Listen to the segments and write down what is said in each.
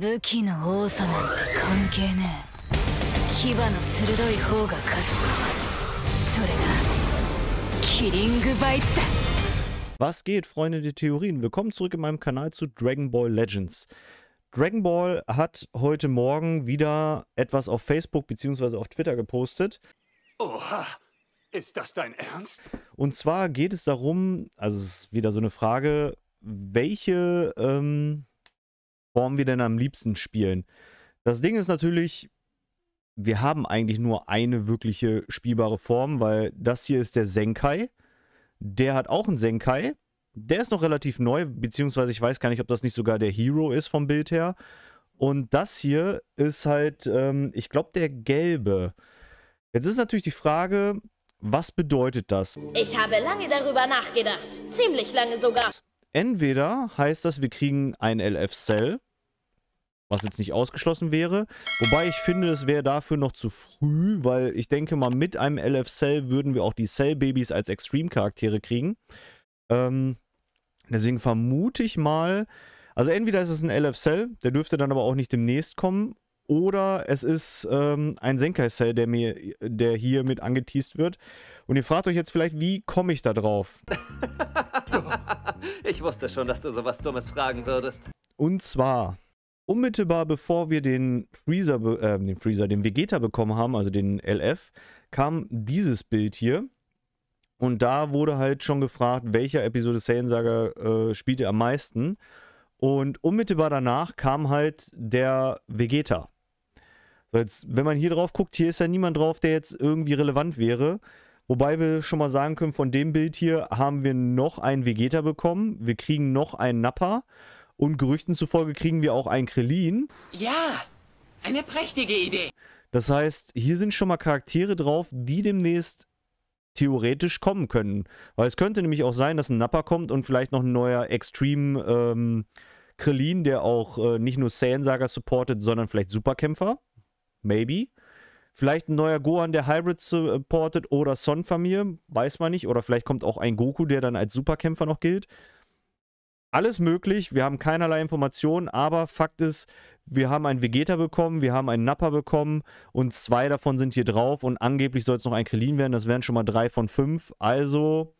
武器の多さなんて関係ねえ牙の鋭い方が勝つそれがキリングバイツだ Was geht, Freunde der Theorien? Willkommen zurück in meinem Kanal zu Dragon Ball Legends. Dragon Ball hat heute Morgen wieder etwas auf Facebook bzw. auf Twitter gepostet. Oha, ist das dein Ernst? Und zwar geht es darum, also es ist wieder so eine Frage, welche ähm, Form wir denn am liebsten spielen? Das Ding ist natürlich, wir haben eigentlich nur eine wirkliche spielbare Form, weil das hier ist der Senkai. Der hat auch einen Senkai. Der ist noch relativ neu, beziehungsweise ich weiß gar nicht, ob das nicht sogar der Hero ist vom Bild her. Und das hier ist halt, ähm, ich glaube, der gelbe. Jetzt ist natürlich die Frage, was bedeutet das? Ich habe lange darüber nachgedacht. Ziemlich lange sogar. Entweder heißt das, wir kriegen ein LF-Cell, was jetzt nicht ausgeschlossen wäre. Wobei ich finde, es wäre dafür noch zu früh, weil ich denke mal, mit einem LF-Cell würden wir auch die Cell-Babys als Extreme-Charaktere kriegen. Ähm, deswegen vermute ich mal, also entweder ist es ein LF-Cell, der dürfte dann aber auch nicht demnächst kommen, oder es ist ähm, ein Senkai-Cell, der, der hier mit angeteased wird. Und ihr fragt euch jetzt vielleicht, wie komme ich da drauf? ich wusste schon, dass du sowas Dummes fragen würdest. Und zwar, unmittelbar bevor wir den Freezer, äh, den Freezer, den Vegeta bekommen haben, also den LF, kam dieses Bild hier. Und da wurde halt schon gefragt, welcher Episode Saiyan Saga äh, spielt er am meisten. Und unmittelbar danach kam halt der Vegeta. So jetzt, wenn man hier drauf guckt, hier ist ja niemand drauf, der jetzt irgendwie relevant wäre. Wobei wir schon mal sagen können, von dem Bild hier haben wir noch einen Vegeta bekommen. Wir kriegen noch einen Nappa. Und Gerüchten zufolge kriegen wir auch einen Krillin. Ja, eine prächtige Idee. Das heißt, hier sind schon mal Charaktere drauf, die demnächst theoretisch kommen können. Weil es könnte nämlich auch sein, dass ein Nappa kommt und vielleicht noch ein neuer Extreme ähm, Krillin, der auch äh, nicht nur Saiyan Saga supportet, sondern vielleicht Superkämpfer. Maybe. Vielleicht ein neuer Gohan, der Hybrid supportet oder Son-Familie, weiß man nicht. Oder vielleicht kommt auch ein Goku, der dann als Superkämpfer noch gilt. Alles möglich, wir haben keinerlei Informationen, aber Fakt ist, wir haben einen Vegeta bekommen, wir haben einen Nappa bekommen und zwei davon sind hier drauf und angeblich soll es noch ein Krillin werden, das wären schon mal drei von fünf, also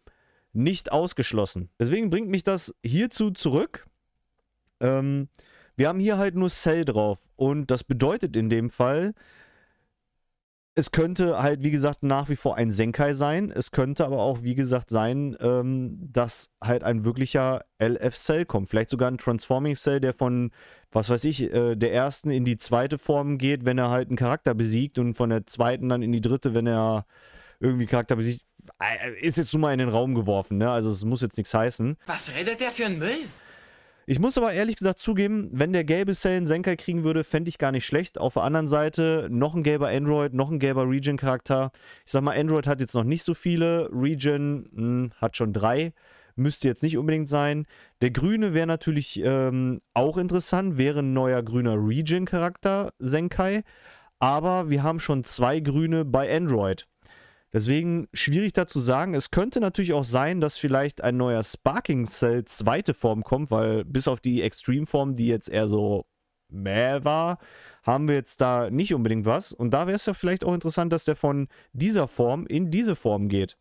nicht ausgeschlossen. Deswegen bringt mich das hierzu zurück. Ähm, wir haben hier halt nur Cell drauf und das bedeutet in dem Fall, es könnte halt, wie gesagt, nach wie vor ein Senkai sein. Es könnte aber auch, wie gesagt, sein, ähm, dass halt ein wirklicher LF-Cell kommt. Vielleicht sogar ein Transforming-Cell, der von, was weiß ich, äh, der ersten in die zweite Form geht, wenn er halt einen Charakter besiegt und von der zweiten dann in die dritte, wenn er irgendwie Charakter besiegt. Äh, äh, ist jetzt nur mal in den Raum geworfen, ne? Also es muss jetzt nichts heißen. Was redet der für ein Müll? Ich muss aber ehrlich gesagt zugeben, wenn der gelbe Cell einen Senker kriegen würde, fände ich gar nicht schlecht. Auf der anderen Seite noch ein gelber Android, noch ein gelber Region-Charakter. Ich sag mal, Android hat jetzt noch nicht so viele. Region mh, hm, hat schon drei. Müsste jetzt nicht unbedingt sein. Der grüne wäre natürlich ähm, auch interessant, wäre ein neuer grüner Region-Charakter, Senkai. Aber wir haben schon zwei grüne bei Android. Deswegen schwierig dazu sagen. Es könnte natürlich auch sein, dass vielleicht ein neuer Sparking Cell zweite Form kommt, weil bis auf die Extreme Form, die jetzt eher so mehr war, haben wir jetzt da nicht unbedingt was. Und da wäre es ja vielleicht auch interessant, dass der von dieser Form in diese Form geht.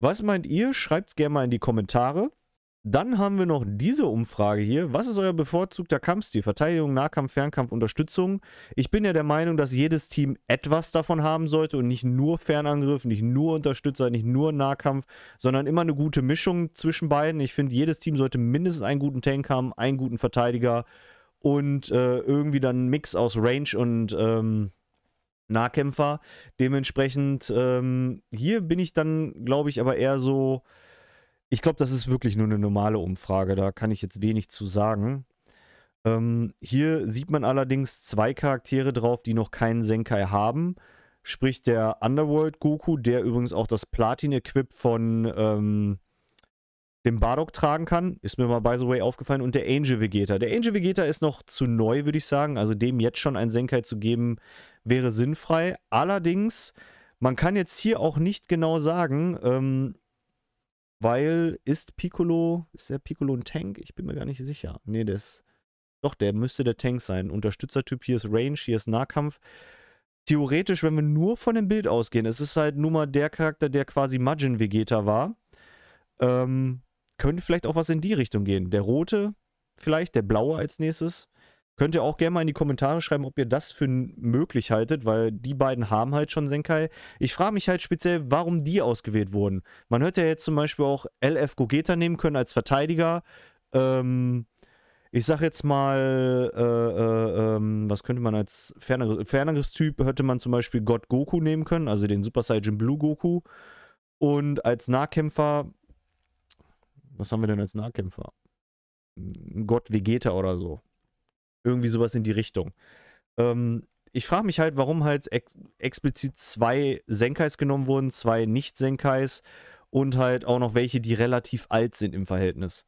Was meint ihr? Schreibt es gerne mal in die Kommentare. Dann haben wir noch diese Umfrage hier. Was ist euer bevorzugter Kampfstil? Verteidigung, Nahkampf, Fernkampf, Unterstützung? Ich bin ja der Meinung, dass jedes Team etwas davon haben sollte und nicht nur Fernangriff, nicht nur Unterstützer, nicht nur Nahkampf, sondern immer eine gute Mischung zwischen beiden. Ich finde, jedes Team sollte mindestens einen guten Tank haben, einen guten Verteidiger und äh, irgendwie dann einen Mix aus Range und ähm, Nahkämpfer. Dementsprechend, ähm, hier bin ich dann, glaube ich, aber eher so ich glaube, das ist wirklich nur eine normale Umfrage, da kann ich jetzt wenig zu sagen. Ähm, hier sieht man allerdings zwei Charaktere drauf, die noch keinen Senkai haben. Sprich der Underworld Goku, der übrigens auch das Platin-Equip von ähm, dem Bardock tragen kann. Ist mir mal by the way aufgefallen. Und der Angel Vegeta. Der Angel Vegeta ist noch zu neu, würde ich sagen. Also dem jetzt schon einen Senkai zu geben, wäre sinnfrei. Allerdings, man kann jetzt hier auch nicht genau sagen, ähm, weil ist Piccolo, ist der Piccolo ein Tank? Ich bin mir gar nicht sicher. Nee, der ist, doch, der müsste der Tank sein. Unterstützertyp, hier ist Range, hier ist Nahkampf. Theoretisch, wenn wir nur von dem Bild ausgehen, es ist halt nur mal der Charakter, der quasi Majin Vegeta war, ähm, könnte vielleicht auch was in die Richtung gehen. Der rote vielleicht, der blaue als nächstes. Könnt ihr auch gerne mal in die Kommentare schreiben, ob ihr das für möglich haltet, weil die beiden haben halt schon Senkai. Ich frage mich halt speziell, warum die ausgewählt wurden. Man hätte ja jetzt zum Beispiel auch LF Gogeta nehmen können als Verteidiger. Ähm, ich sag jetzt mal, äh, äh, ähm, was könnte man als Fernangriff, Fernangriffstyp, hätte man zum Beispiel God Goku nehmen können, also den Super Saiyan Blue Goku. Und als Nahkämpfer, was haben wir denn als Nahkämpfer? Hm, Gott Vegeta oder so. Irgendwie sowas in die Richtung. Ähm, ich frage mich halt, warum halt ex explizit zwei Senkais genommen wurden, zwei Nicht-Senkais und halt auch noch welche, die relativ alt sind im Verhältnis.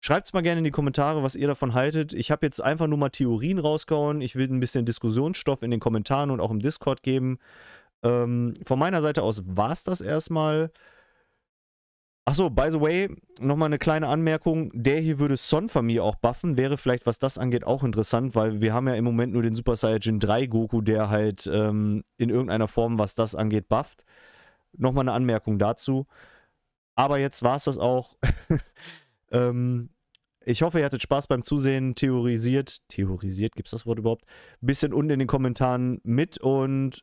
Schreibt es mal gerne in die Kommentare, was ihr davon haltet. Ich habe jetzt einfach nur mal Theorien rausgehauen. Ich will ein bisschen Diskussionsstoff in den Kommentaren und auch im Discord geben. Ähm, von meiner Seite aus war es das erstmal. Achso, by the way, nochmal eine kleine Anmerkung. Der hier würde Son Famille auch buffen. Wäre vielleicht, was das angeht, auch interessant, weil wir haben ja im Moment nur den Super Saiyajin 3 Goku, der halt ähm, in irgendeiner Form, was das angeht, bufft. Nochmal eine Anmerkung dazu. Aber jetzt war es das auch. ähm, ich hoffe, ihr hattet Spaß beim Zusehen, theorisiert. Theorisiert, gibt es das Wort überhaupt? Bisschen unten in den Kommentaren mit und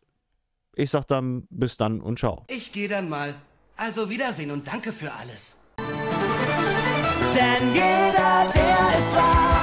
ich sag dann bis dann und ciao. Ich gehe dann mal. Also Wiedersehen und danke für alles. Denn jeder, der es war,